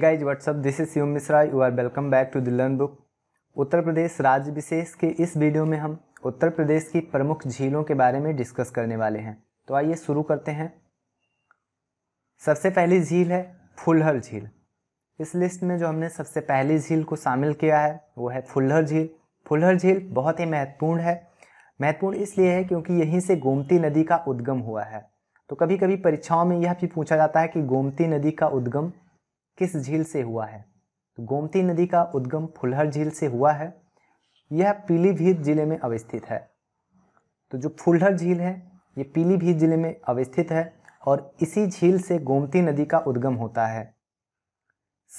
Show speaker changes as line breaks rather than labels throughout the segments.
guys whatsapp this is Shiv Mishra you are welcome back to the learn book Uttar Pradesh राज्य विशेष के इस वीडियो में हम उत्तर प्रदेश की प्रमुख झीलों के बारे में डिस्कस करने वाले हैं तो आइए शुरू करते हैं सबसे पहली झील है फुल्हर झील इस लिस्ट में जो हमने सबसे पहली झील को शामिल किया है वो है फुल्हर झील फुल्हर झील बहुत ही महत्वपूर्ण है महत्वपूर्ण इसलिए है क्योंकि यहीं से गोमती नदी का उद्गम हुआ है तो कभी कभी परीक्षाओं में यह भी पूछा जाता है कि गोमती नदी का उद्गम किस झील से हुआ है तो गोमती नदी का उद्गम फुलहर झील से हुआ है यह पीलीभीत जिले में अवस्थित है तो जो फुलहर झील है ये पीलीभीत जिले में अवस्थित है और इसी झील से गोमती नदी का उद्गम होता है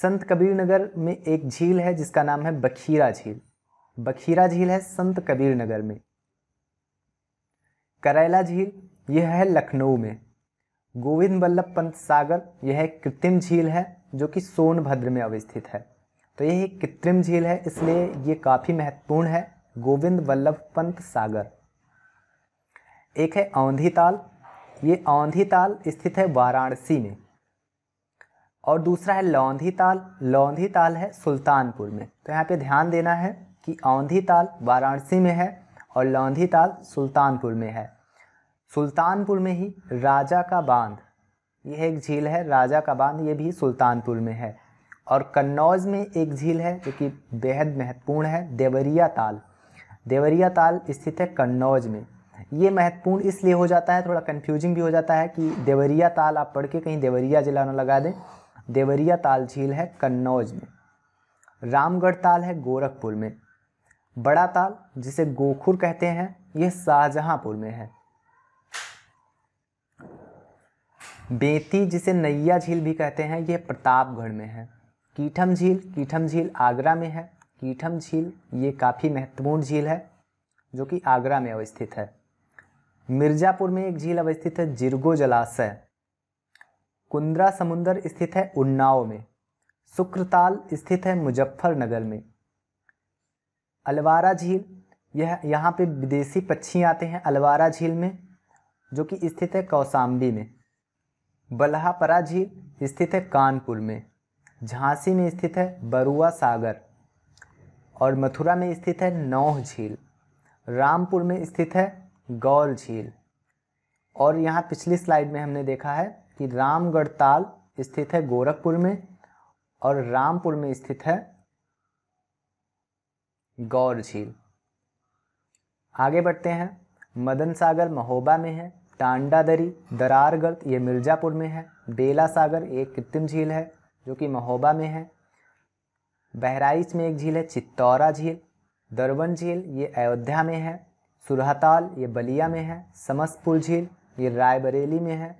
संत कबीर नगर में एक झील है जिसका नाम है बखीरा झील बखीरा झील है संत कबीर नगर में करैला झील यह है लखनऊ में गोविंद बल्लभ पंत सागर यह एक कृत्रिम झील है जो कि सोनभद्र में अवस्थित है तो यह एक कृत्रिम झील है इसलिए ये काफ़ी महत्वपूर्ण है गोविंद वल्लभ पंत सागर एक है औंधी ताल ये औंधी ताल स्थित है वाराणसी में और दूसरा है लौंधी ताल लौंधी ताल है सुल्तानपुर में तो यहाँ पे ध्यान देना है कि औंधी ताल वाराणसी में है और लौंधी ताल सुल्तानपुर में है सुल्तानपुर में ही राजा का बांध यह एक झील है राजा का बांध ये भी सुल्तानपुर में है और कन्नौज में एक झील है जो कि बेहद महत्वपूर्ण है देवरिया ताल देवरिया ताल स्थित है कन्नौज में ये महत्वपूर्ण इसलिए हो जाता है थोड़ा कन्फ्यूजिंग भी हो जाता है कि देवरिया ताल आप पढ़ के कहीं देवरिया जिला न लगा दें देवरिया ताल झील है कन्नौज में रामगढ़ ताल है गोरखपुर में बड़ा ताल जिसे गोखुर कहते हैं यह शाहजहाँपुर में है बेती जिसे नैया झील भी कहते हैं ये प्रतापगढ़ में है कीठम झील कीठम झील आगरा में है कीठम झील ये काफ़ी महत्वपूर्ण झील है जो कि आगरा में अवस्थित है मिर्ज़ापुर में एक झील अवस्थित है जिरगो जलाशय कुंद्रा समुंदर स्थित है उन्नाव में शुक्रताल स्थित है मुजफ्फरनगर में अलवारा झील यह यहाँ पे विदेशी पक्षी आते हैं अलवारा झील में जो कि स्थित है कौसाम्बी में बल्हापरा झील स्थित है कानपुर में झांसी में स्थित है बरुआ सागर और मथुरा में स्थित है नौह झील रामपुर में स्थित है गौर झील और यहाँ पिछली स्लाइड में हमने देखा है कि रामगढ़ ताल स्थित है गोरखपुर में और रामपुर में स्थित है गौर झील आगे बढ़ते हैं मदन सागर महोबा में है टांडादरी दरार गर्द ये मिर्ज़ापुर में है बेला सागर एक कृत्रिम झील है जो कि महोबा में है बहराइच में एक झील है चित्तौरा झील दरवन झील ये अयोध्या में है सुरहताल ये बलिया में है समस्तपुर झील ये रायबरेली में है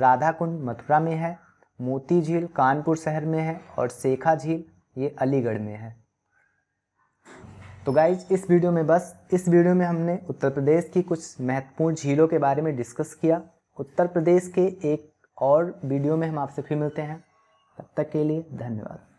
राधाकुंड मथुरा में है मोती झील कानपुर शहर में है और शेखा झील ये अलीगढ़ में है तो गाइज इस वीडियो में बस इस वीडियो में हमने उत्तर प्रदेश की कुछ महत्वपूर्ण झीलों के बारे में डिस्कस किया उत्तर प्रदेश के एक और वीडियो में हम आपसे फिर मिलते हैं तब तक के लिए धन्यवाद